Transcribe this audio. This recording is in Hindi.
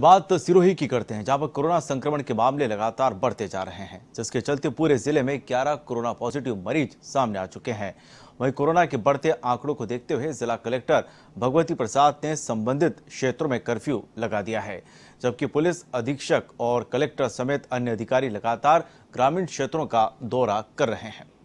बात सिरोही की करते हैं जहां पर कोरोना संक्रमण के मामले लगातार बढ़ते जा रहे हैं जिसके चलते पूरे जिले में 11 कोरोना पॉजिटिव मरीज सामने आ चुके हैं वहीं कोरोना के बढ़ते आंकड़ों को देखते हुए जिला कलेक्टर भगवती प्रसाद ने संबंधित क्षेत्रों में कर्फ्यू लगा दिया है जबकि पुलिस अधीक्षक और कलेक्टर समेत अन्य अधिकारी लगातार ग्रामीण क्षेत्रों का दौरा कर रहे हैं